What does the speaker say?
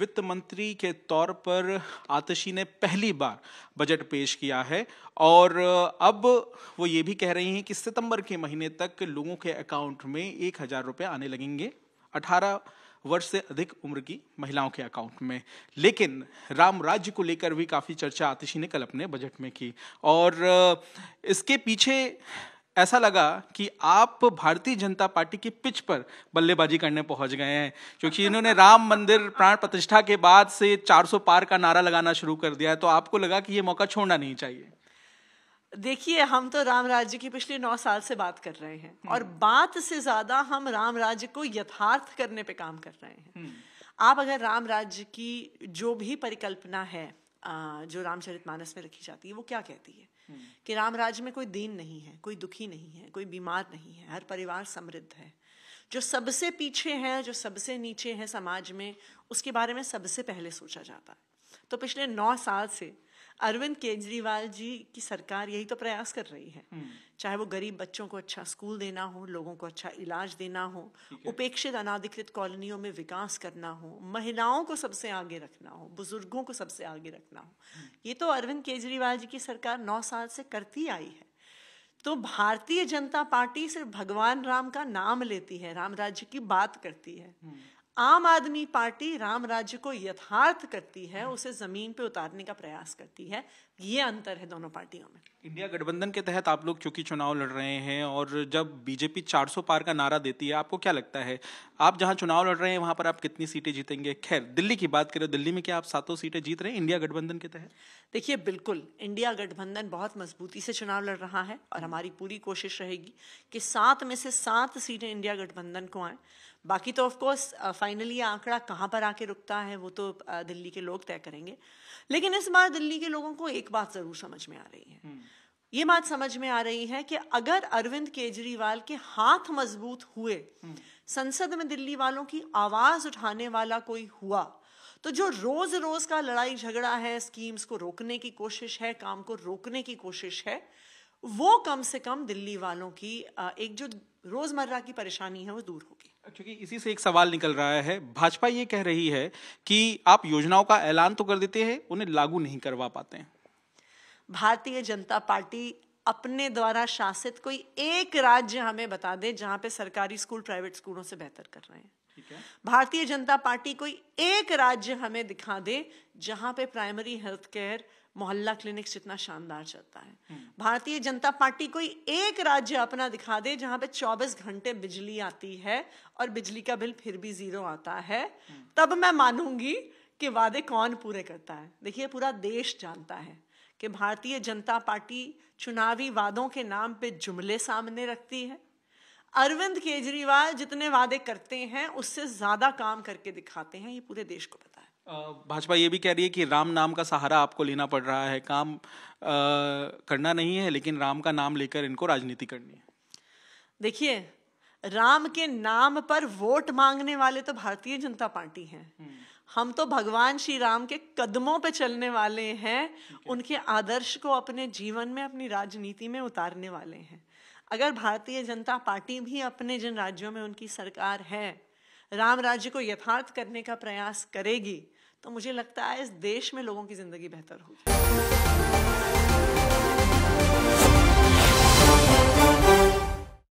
वित्त मंत्री के तौर पर आतिशी ने पहली बार बजट पेश किया है और अब वो ये भी कह रही हैं कि सितंबर के महीने तक लोगों के अकाउंट में एक हज़ार रुपये आने लगेंगे अठारह वर्ष से अधिक उम्र की महिलाओं के अकाउंट में लेकिन राम राज्य को लेकर भी काफ़ी चर्चा आतिशी ने कल अपने बजट में की और इसके पीछे ऐसा लगा कि आप भारतीय जनता पार्टी की पिच पर बल्लेबाजी करने पहुंच गए हैं क्योंकि इन्होंने राम मंदिर प्राण प्रतिष्ठा के बाद से 400 पार का नारा लगाना शुरू कर दिया है तो आपको लगा कि ये मौका छोड़ना नहीं चाहिए देखिए हम तो राम राज्य की पिछले नौ साल से बात कर रहे हैं हम्म। और बात से ज्यादा हम राम राज्य को यथार्थ करने पर काम कर रहे हैं हम्म। आप अगर राम राज्य की जो भी परिकल्पना है जो रामचरित में रखी जाती है वो क्या कहती है कि राम राज्य में कोई दीन नहीं है कोई दुखी नहीं है कोई बीमार नहीं है हर परिवार समृद्ध है जो सबसे पीछे हैं जो सबसे नीचे हैं समाज में उसके बारे में सबसे पहले सोचा जाता है तो पिछले नौ साल से अरविंद केजरीवाल जी की सरकार यही तो प्रयास कर रही है हम्म। चाहे वो गरीब बच्चों को अच्छा स्कूल देना हो लोगों को अच्छा इलाज देना हो उपेक्षित अनाधिकृत कॉलोनियों में विकास करना हो महिलाओं को सबसे आगे रखना हो बुजुर्गों को सबसे आगे रखना हो हम्म। ये तो अरविंद केजरीवाल जी की सरकार नौ साल से करती आई है तो भारतीय जनता पार्टी सिर्फ भगवान राम का नाम लेती है राम राज्य की बात करती है हम्म। आम आदमी पार्टी राम राज्य को यथार्थ करती है हम्म। उसे जमीन पे उतारने का प्रयास करती है ये अंतर है दोनों पार्टियों में इंडिया गठबंधन के तहत आप लोग चूंकि चुनाव लड़ रहे हैं और जब बीजेपी 400 पार का नारा देती है आपको क्या लगता है आप जहां चुनाव लड़ रहे हैं वहां पर आप कितनी सीटें जीतेंगे खैर दिल्ली की बात करें दिल्ली में क्या आप सातों सीटें जीत रहे हैं इंडिया गठबंधन के तहत देखिए बिल्कुल इंडिया गठबंधन बहुत मजबूती से चुनाव लड़ रहा है और हम्म। हमारी पूरी कोशिश रहेगी कि सात में से सात सीटें इंडिया गठबंधन को आए बाकी तो ऑफकोर्स फाइनली आंकड़ा कहाँ पर आके रुकता है वो तो दिल्ली के लोग तय करेंगे लेकिन इस बार दिल्ली के लोगों को एक बात ज़रूर समझ में आ रही है हम्म। ये बात समझ में आ रही है कि अगर अरविंद केजरीवाल के हाथ मजबूत हुए हम्म। संसद में दिल्ली वालों की आवाज उठाने वाला कोई हुआ तो जो रोज रोज का लड़ाई झगड़ा है स्कीम्स को रोकने की कोशिश है काम को रोकने की कोशिश है वो कम से कम दिल्ली वालों की एक जो रोजमर्रा की परेशानी है वो दूर होगी क्योंकि इसी से एक सवाल निकल रहा है भाजपा ये कह रही है कि आप योजनाओं का ऐलान तो कर देते हैं उन्हें लागू नहीं करवा पाते हैं भारतीय जनता पार्टी अपने द्वारा शासित कोई एक राज्य हमें बता दे जहां पे सरकारी स्कूल प्राइवेट स्कूलों से बेहतर कर रहे हैं भारतीय जनता पार्टी कोई एक राज्य हमें दिखा दे जहां पे primary health care mohalla clinic इतना शानदार चलता है हम्म। भारतीय जनता पार्टी कोई एक राज्य अपना दिखा दे जहाँ पे 24 घंटे बिजली आती है और बिजली का बिल फिर भी जीरो आता है हम्म। तब मैं मानूंगी कि वादे कौन पूरे करता है देखिए पूरा देश जानता है कि भारतीय जनता पार्टी चुनावी वादों के नाम पे जुमले सामने रखती है अरविंद केजरीवाल जितने वादे करते हैं उससे ज़्यादा काम करके दिखाते हैं ये पूरे देश को पता भाजपा ये भी कह रही है कि राम नाम का सहारा आपको लेना पड़ रहा है काम आ, करना नहीं है लेकिन राम का नाम लेकर इनको राजनीति करनी है देखिए राम के नाम पर वोट मांगने वाले तो भारतीय जनता पार्टी हैं हम्म। हम तो भगवान श्री राम के कदमों पे चलने वाले हैं उनके आदर्श को अपने जीवन में अपनी राजनीति में उतारने वाले हैं अगर भारतीय जनता पार्टी भी अपने जिन राज्यों में उनकी सरकार है राम राज्य को यथार्थ करने का प्रयास करेगी तो मुझे लगता है इस देश में लोगों की ज़िंदगी बेहतर होगी